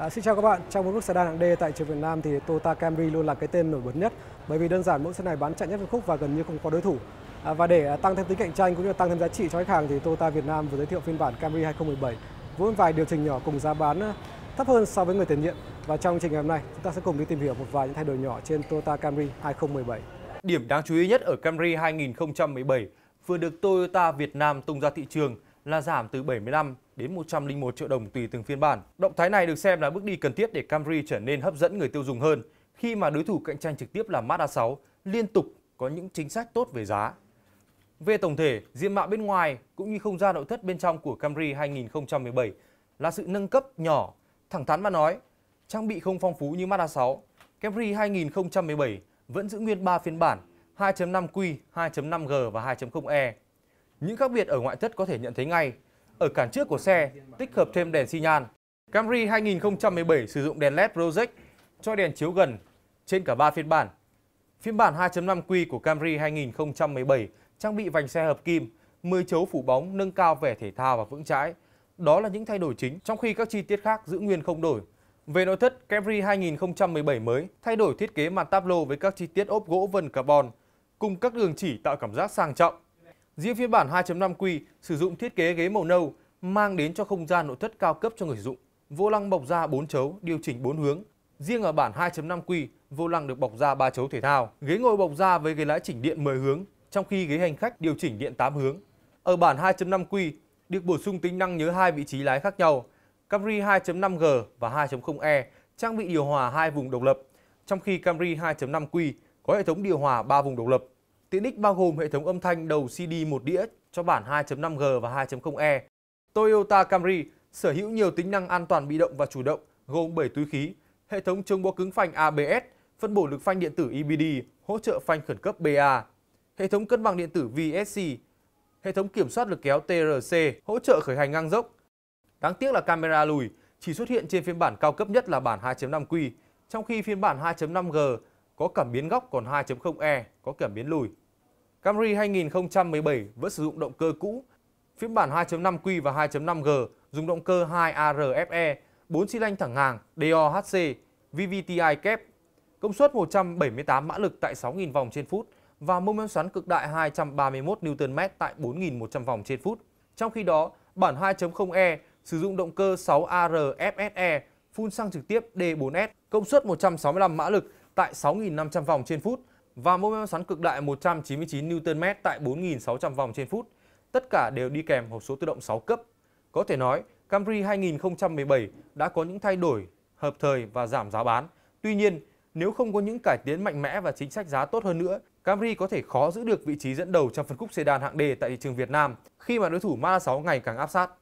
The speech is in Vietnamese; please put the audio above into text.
À, xin chào các bạn, trong một mức sedan hạng D tại trường Việt Nam thì Toyota Camry luôn là cái tên nổi bật nhất bởi vì đơn giản mẫu xe này bán chạy nhất phân khúc và gần như không có đối thủ. À, và để à, tăng thêm tính cạnh tranh cũng như tăng thêm giá trị cho khách hàng thì Toyota Việt Nam vừa giới thiệu phiên bản Camry 2017 với vài điều chỉnh nhỏ cùng giá bán à, thấp hơn so với người tiền nhiệm. Và trong trình ngày hôm nay chúng ta sẽ cùng đi tìm hiểu một vài những thay đổi nhỏ trên Toyota Camry 2017. Điểm đáng chú ý nhất ở Camry 2017 vừa được Toyota Việt Nam tung ra thị trường – là giảm từ 75 đến 101 triệu đồng tùy từng phiên bản. Động thái này được xem là bước đi cần thiết để Camry trở nên hấp dẫn người tiêu dùng hơn khi mà đối thủ cạnh tranh trực tiếp là Mazda 6 liên tục có những chính sách tốt về giá. Về tổng thể, diện mạo bên ngoài cũng như không gian nội thất bên trong của Camry 2017 là sự nâng cấp nhỏ, thẳng thắn mà nói, trang bị không phong phú như Mazda 6. Camry 2017 vẫn giữ nguyên 3 phiên bản 2.5Q, 2.5G và 2.0E những khác biệt ở ngoại thất có thể nhận thấy ngay. Ở cản trước của xe, tích hợp thêm đèn xi nhan. Camry 2017 sử dụng đèn LED Project cho đèn chiếu gần trên cả 3 phiên bản. Phiên bản 2.5Q của Camry 2017 trang bị vành xe hợp kim, 10 chấu phủ bóng nâng cao vẻ thể thao và vững chãi. Đó là những thay đổi chính, trong khi các chi tiết khác giữ nguyên không đổi. Về nội thất, Camry 2017 mới thay đổi thiết kế màn táp lô với các chi tiết ốp gỗ vân carbon, cùng các đường chỉ tạo cảm giác sang trọng. Riêng phiên bản 2.5Q sử dụng thiết kế ghế màu nâu mang đến cho không gian nội thất cao cấp cho người sử dụng Vô lăng bọc da 4 chấu, điều chỉnh 4 hướng. Riêng ở bản 2.5Q, vô lăng được bọc da 3 chấu thể thao. Ghế ngồi bọc da với ghế lái chỉnh điện 10 hướng, trong khi ghế hành khách điều chỉnh điện 8 hướng. Ở bản 2.5Q, được bổ sung tính năng nhớ hai vị trí lái khác nhau. Camry 2.5G và 2.0e trang bị điều hòa hai vùng độc lập, trong khi Camry 2.5Q có hệ thống điều hòa 3 vùng độc lập. Tiện ích bao gồm hệ thống âm thanh đầu CD một đĩa cho bản 2.5G và 2.0e. Toyota Camry sở hữu nhiều tính năng an toàn bị động và chủ động gồm 7 túi khí, hệ thống chống bó cứng phanh ABS, phân bổ lực phanh điện tử EBD, hỗ trợ phanh khẩn cấp BA, hệ thống cân bằng điện tử VSC, hệ thống kiểm soát lực kéo TRC, hỗ trợ khởi hành ngang dốc. Đáng tiếc là camera lùi chỉ xuất hiện trên phiên bản cao cấp nhất là bản 2.5Q, trong khi phiên bản 2.5G có cảm biến góc còn 2.0e, có cảm biến lùi. Camry 2017 vẫn sử dụng động cơ cũ, phiên bản 2.5Q và 2.5G dùng động cơ 2ARFE, 4 xi lanh thẳng hàng DOHC, VVTi kép, công suất 178 mã lực tại 6.000 vòng trên phút và mô men xoắn cực đại 231 Nm tại 4.100 vòng trên phút. Trong khi đó, bản 2.0E sử dụng động cơ 6ARFSE phun xăng trực tiếp D4S, công suất 165 mã lực tại 6.500 vòng trên phút và mô men xoắn cực đại 199 Nm tại 4.600 vòng trên phút. Tất cả đều đi kèm hộp số tự động 6 cấp. Có thể nói, Camry 2017 đã có những thay đổi hợp thời và giảm giá bán. Tuy nhiên, nếu không có những cải tiến mạnh mẽ và chính sách giá tốt hơn nữa, Camry có thể khó giữ được vị trí dẫn đầu trong phân khúc sedan hạng D tại thị trường Việt Nam khi mà đối thủ Mazda 6 ngày càng áp sát.